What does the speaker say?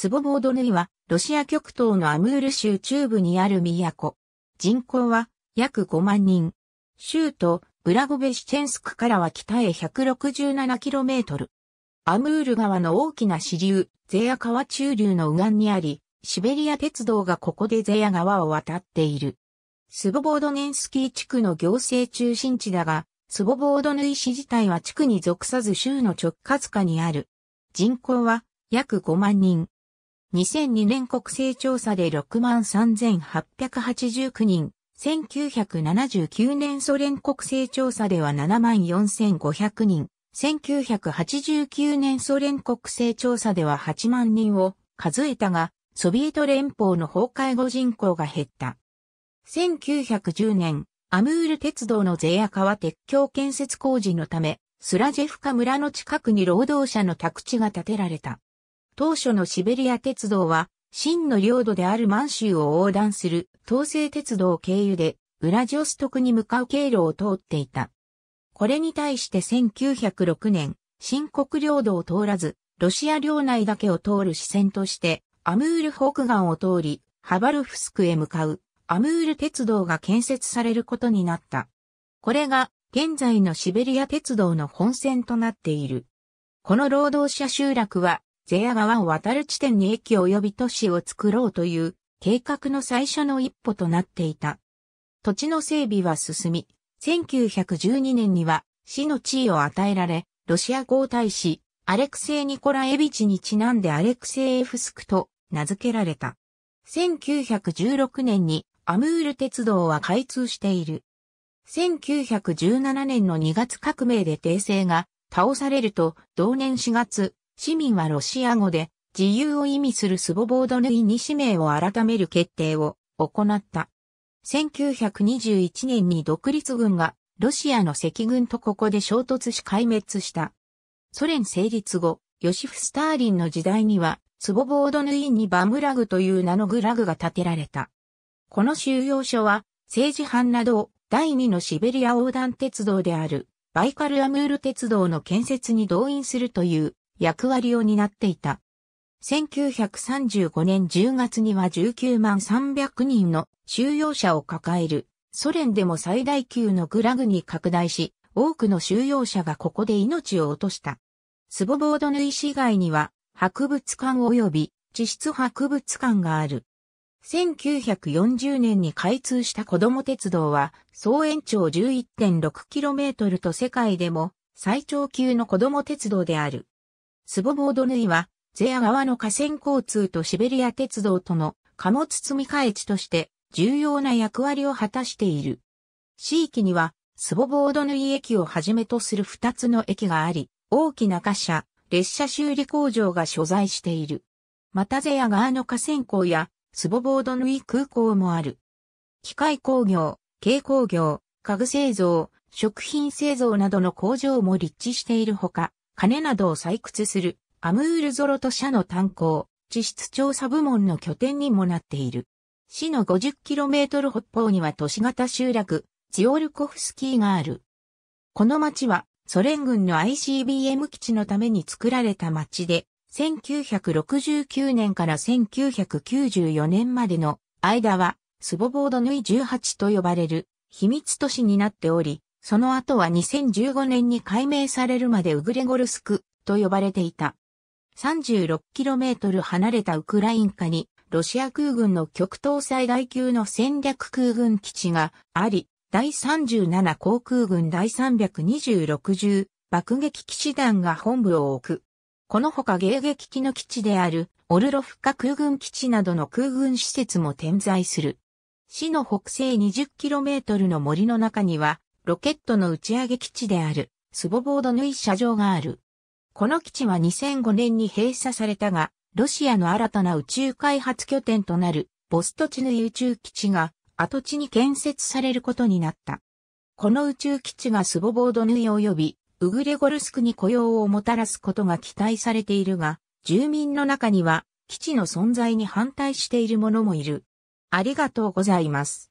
スボボードヌイは、ロシア極東のアムール州中部にある都。人口は約5万人。州都、ブラゴベシチェンスクからは北へ 167km。アムール川の大きな支流、ゼヤ川中流の右岸にあり、シベリア鉄道がここでゼヤ川を渡っている。スボボードネンスキー地区の行政中心地だが、スボボードヌイ市自体は地区に属さず州の直轄下にある。人口は約5万人。2002年国勢調査で63,889人、1979年ソ連国勢調査では74,500人、1989年ソ連国勢調査では8万人を数えたが、ソビエト連邦の崩壊後人口が減った。1910年、アムール鉄道のゼア川鉄橋建設工事のため、スラジェフカ村の近くに労働者の宅地が建てられた。当初のシベリア鉄道は、真の領土である満州を横断する東西鉄道経由で、ウラジオストクに向かう経路を通っていた。これに対して1906年、新国領土を通らず、ロシア領内だけを通る支線として、アムール北岸を通り、ハバルフスクへ向かう、アムール鉄道が建設されることになった。これが、現在のシベリア鉄道の本線となっている。この労働者集落は、ゼア川を渡る地点に駅及び都市を作ろうという計画の最初の一歩となっていた。土地の整備は進み、1912年には市の地位を与えられ、ロシア皇太子、アレクセイ・ニコラエビチにちなんでアレクセイエフスクと名付けられた。1916年にアムール鉄道は開通している。1917年の2月革命で訂正が倒されると同年4月市民はロシア語で自由を意味するスボボードヌイに氏名を改める決定を行った。1921年に独立軍がロシアの赤軍とここで衝突し壊滅した。ソ連成立後、ヨシフ・スターリンの時代には、スボボードヌイにバムラグという名のグラグが建てられた。この収容所は、政治犯などを第2のシベリア横断鉄道であるバイカルアムール鉄道の建設に動員するという役割を担っていた。1935年10月には19万300人の収容者を抱えるソ連でも最大級のグラグに拡大し、多くの収容者がここで命を落とした。スボボードヌイ市街には博物館及び地質博物館がある。1940年に開通した子供鉄道は総延長 11.6km と世界でも最長級の子供鉄道である。スボボードヌイは、ゼア側の河川交通とシベリア鉄道との貨物積み替え地として重要な役割を果たしている。地域には、スボボードヌイ駅をはじめとする2つの駅があり、大きな貨車、列車修理工場が所在している。またゼア側の河川港や、スボボードヌイ空港もある。機械工業、軽工業、家具製造、食品製造などの工場も立地しているほか、金などを採掘するアムールゾロト社の炭鉱、地質調査部門の拠点にもなっている。市の 50km 北方には都市型集落、ジオルコフスキーがある。この町はソ連軍の ICBM 基地のために作られた町で、1969年から1994年までの間は、スボボードヌイ18と呼ばれる秘密都市になっており、その後は2015年に改名されるまでウグレゴルスクと呼ばれていた。36km 離れたウクライン下にロシア空軍の極東最大級の戦略空軍基地があり、第37航空軍第326重爆撃機師団が本部を置く。このほか迎撃機の基地であるオルロフカ空軍基地などの空軍施設も点在する。市の北西 20km の森の中にはロケットの打ち上げ基地である、スボボードヌイ射場がある。この基地は2005年に閉鎖されたが、ロシアの新たな宇宙開発拠点となる、ボストチヌイ宇宙基地が、跡地に建設されることになった。この宇宙基地がスボボードヌイ及び、ウグレゴルスクに雇用をもたらすことが期待されているが、住民の中には、基地の存在に反対している者もいる。ありがとうございます。